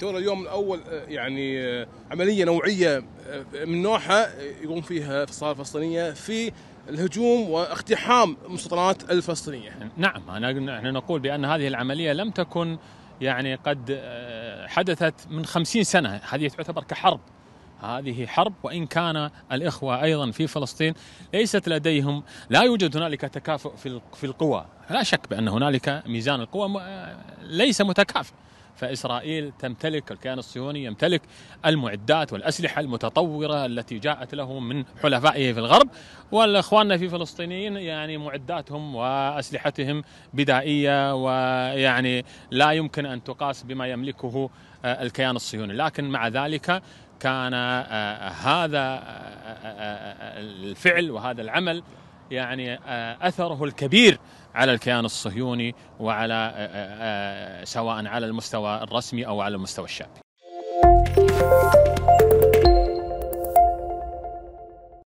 ترى اليوم الاول آه، يعني آه، عمليه نوعيه آه، من نوعها يقوم فيها الفصائل الفلسطينيه في الهجوم واقتحام المستوطنات الفلسطينيه. نعم أنا احنا نقول بان هذه العمليه لم تكن يعني قد حدثت من خمسين سنه هذه تعتبر كحرب هذه حرب وان كان الاخوه ايضا في فلسطين ليست لديهم لا يوجد هنالك تكافؤ في القوى لا شك بان هنالك ميزان القوى ليس متكافئ فإسرائيل تمتلك الكيان الصهيوني يمتلك المعدات والأسلحة المتطورة التي جاءت له من حلفائه في الغرب والإخواننا في فلسطينيين يعني معداتهم وأسلحتهم بدائية ويعني لا يمكن أن تقاس بما يملكه آه، الكيان الصهيوني لكن مع ذلك كان آه، آه، هذا الفعل وهذا العمل يعني آه، اثره الكبير على الكيان الصهيوني وعلى آه، آه، سواء على المستوى الرسمي او على المستوى الشعبي.